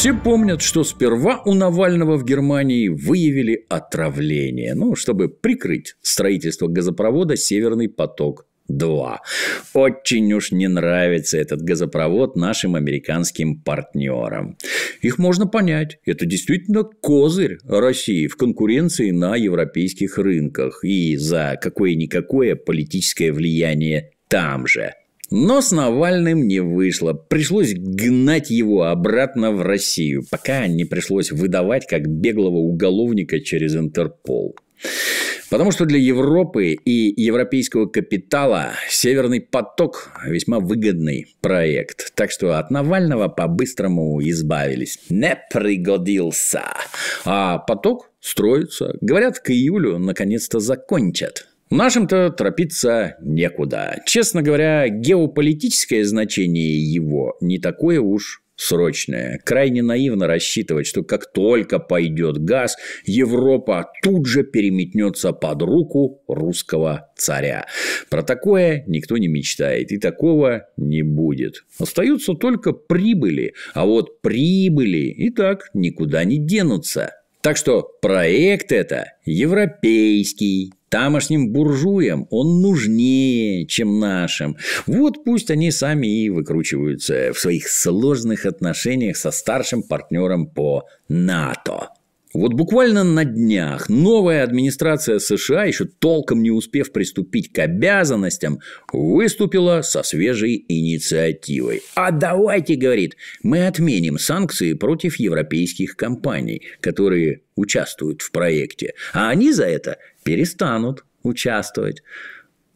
Все помнят, что сперва у Навального в Германии выявили отравление, ну, чтобы прикрыть строительство газопровода «Северный поток». 2. Очень уж не нравится этот газопровод нашим американским партнерам. Их можно понять. Это действительно козырь России в конкуренции на европейских рынках и за какое-никакое политическое влияние там же. Но с Навальным не вышло. Пришлось гнать его обратно в Россию, пока не пришлось выдавать как беглого уголовника через Интерпол. Потому что для Европы и европейского капитала «Северный поток» – весьма выгодный проект. Так что от Навального по-быстрому избавились. Не пригодился. А поток строится. Говорят, к июлю наконец-то закончат. Нашим-то торопиться некуда. Честно говоря, геополитическое значение его не такое уж срочное. Крайне наивно рассчитывать, что как только пойдет газ, Европа тут же переметнется под руку русского царя. Про такое никто не мечтает, и такого не будет. Остаются только прибыли, а вот прибыли и так никуда не денутся. Так что проект это европейский. Тамошним буржуям он нужнее, чем нашим. Вот пусть они сами и выкручиваются в своих сложных отношениях со старшим партнером по НАТО. Вот буквально на днях новая администрация США, еще толком не успев приступить к обязанностям, выступила со свежей инициативой. А давайте, говорит, мы отменим санкции против европейских компаний, которые участвуют в проекте, а они за это перестанут участвовать.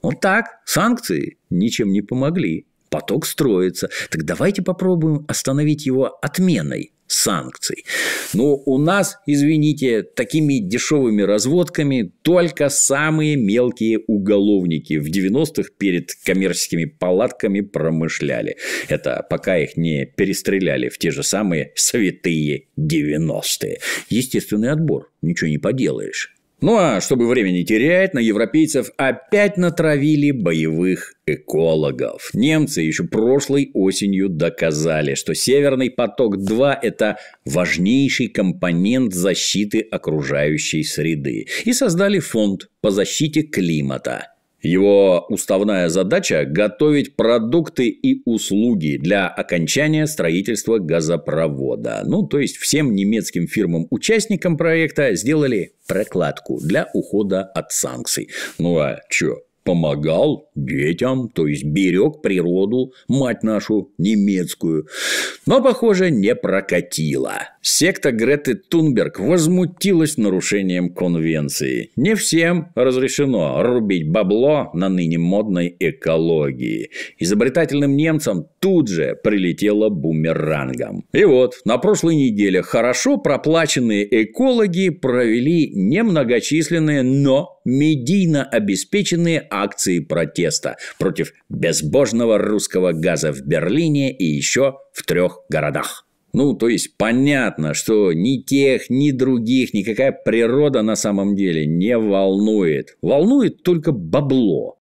Вот так, санкции ничем не помогли, поток строится. Так давайте попробуем остановить его отменой санкций. Но ну, у нас, извините, такими дешевыми разводками только самые мелкие уголовники в 90-х перед коммерческими палатками промышляли. Это пока их не перестреляли в те же самые святые 90-е. Естественный отбор, ничего не поделаешь. Ну а чтобы время не терять, на европейцев опять натравили боевых экологов. Немцы еще прошлой осенью доказали, что Северный поток-2 – это важнейший компонент защиты окружающей среды. И создали фонд по защите климата. Его уставная задача – готовить продукты и услуги для окончания строительства газопровода. Ну, то есть, всем немецким фирмам-участникам проекта сделали прокладку для ухода от санкций. Ну, а чё, помогал детям, то есть берег природу, мать нашу немецкую. Но, похоже, не прокатило. Секта Греты Тунберг возмутилась нарушением конвенции. Не всем разрешено рубить бабло на ныне модной экологии. Изобретательным немцам тут же прилетело бумерангом. И вот, на прошлой неделе хорошо проплаченные экологи провели немногочисленные, но медийно обеспеченные акции протеста против безбожного русского газа в Берлине и еще в трех городах. Ну, то есть понятно, что ни тех, ни других, никакая природа на самом деле не волнует. Волнует только бабло.